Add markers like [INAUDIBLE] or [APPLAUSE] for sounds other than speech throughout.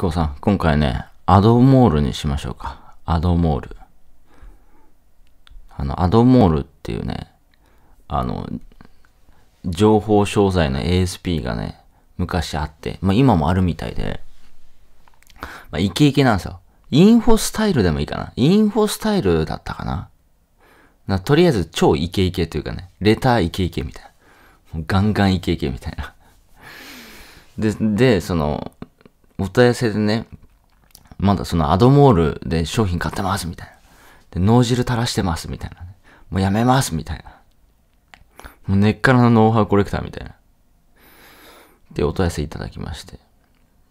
久保さん、今回ね、アドモールにしましょうか。アドモール。あの、アドモールっていうね、あの、情報商材の ASP がね、昔あって、まあ今もあるみたいで、まあイケイケなんですよ。インフォスタイルでもいいかな。インフォスタイルだったかな。なとりあえず超イケイケというかね、レターイケイケみたいな。ガンガンイケイケみたいな。で、で、その、お問い合わせでね、まだそのアドモールで商品買ってますみたいな。で、脳汁垂らしてますみたいな。もうやめますみたいな。もう根っからのノウハウコレクターみたいな。で、お問い合わせいただきまして。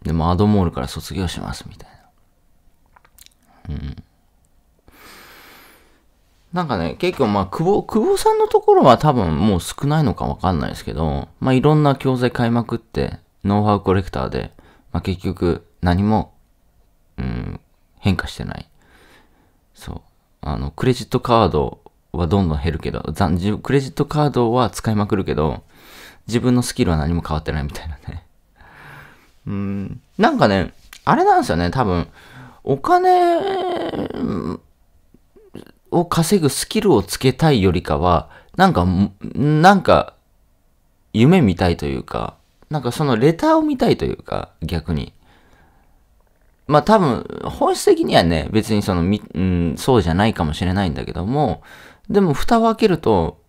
でもアドモールから卒業しますみたいな。うん。なんかね、結構まあ、久保、久保さんのところは多分もう少ないのかわかんないですけど、まあいろんな教材買いまくって、ノウハウコレクターで、まあ、結局何も、うん、変化してない。そう。あの、クレジットカードはどんどん減るけど、クレジットカードは使いまくるけど、自分のスキルは何も変わってないみたいなね。[LAUGHS] うん、なんかね、あれなんですよね、多分、お金を稼ぐスキルをつけたいよりかは、なんか、なんか、夢みたいというか、なんかそのレターを見たいというか、逆に。まあ多分、本質的にはね、別にその、みうん、そうじゃないかもしれないんだけども、でも蓋を開けると、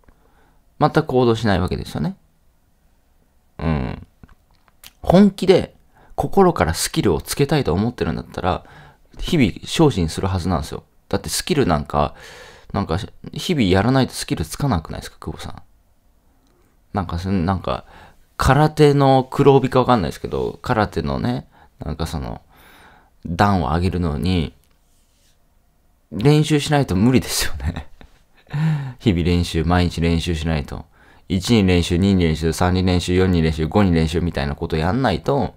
全く行動しないわけですよね。うん。本気で、心からスキルをつけたいと思ってるんだったら、日々精進するはずなんですよ。だってスキルなんか、なんか、日々やらないとスキルつかなくないですか、久保さん。なんか、なんか、空手の黒帯かわかんないですけど、空手のね、なんかその、段を上げるのに、練習しないと無理ですよね [LAUGHS] 日々練習、毎日練習しないと。1に練習、2に練習、3に練習、4に練習、5に練習みたいなことやんないと、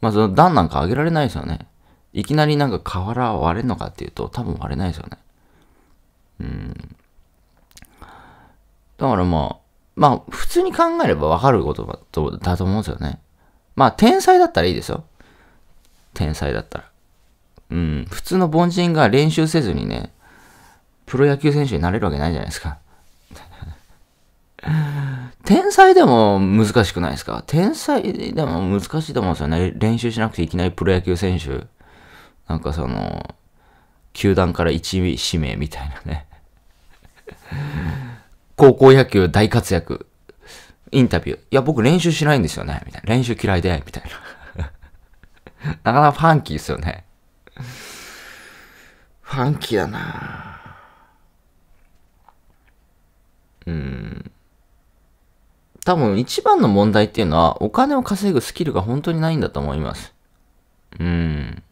まあその段なんか上げられないですよね。いきなりなんか瓦割れるのかっていうと、多分割れないですよね。うん。だからまあ、まあ、普通に考えればわかることだと思うんですよね。まあ、天才だったらいいですよ。天才だったら。うん、普通の凡人が練習せずにね、プロ野球選手になれるわけないじゃないですか。[LAUGHS] 天才でも難しくないですか天才でも難しいと思うんですよね。練習しなくていきなりプロ野球選手。なんかその、球団から1位指名みたいなね高校野球大活躍、インタビュー。いや、僕練習しないんですよね、みたいな。練習嫌いで、みたいな。[LAUGHS] なかなかファンキーですよね。ファンキーだなうん。多分一番の問題っていうのは、お金を稼ぐスキルが本当にないんだと思います。うん。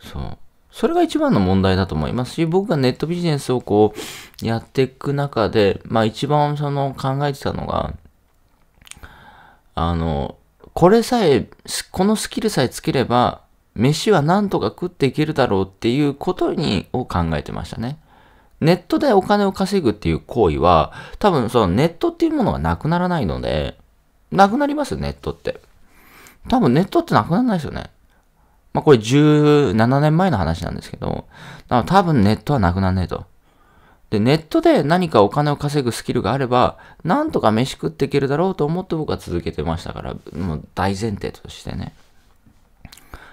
そう。それが一番の問題だと思いますし、僕がネットビジネスをこう、やっていく中で、まあ一番その考えてたのが、あの、これさえ、このスキルさえつければ、飯はなんとか食っていけるだろうっていうことに、を考えてましたね。ネットでお金を稼ぐっていう行為は、多分そのネットっていうものがなくならないので、なくなりますよ、ネットって。多分ネットってなくならないですよね。まあ、これ17年前の話なんですけど、多分ネットはなくなんねえと。で、ネットで何かお金を稼ぐスキルがあれば、なんとか飯食っていけるだろうと思って僕は続けてましたから、もう大前提としてね。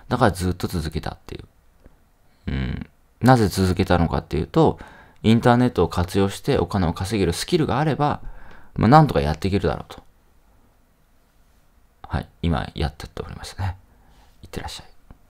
だからずっと続けたっていう。うん。なぜ続けたのかっていうと、インターネットを活用してお金を稼げるスキルがあれば、まあ、なんとかやっていけるだろうと。はい。今、やってっておりますね。いってらっしゃい。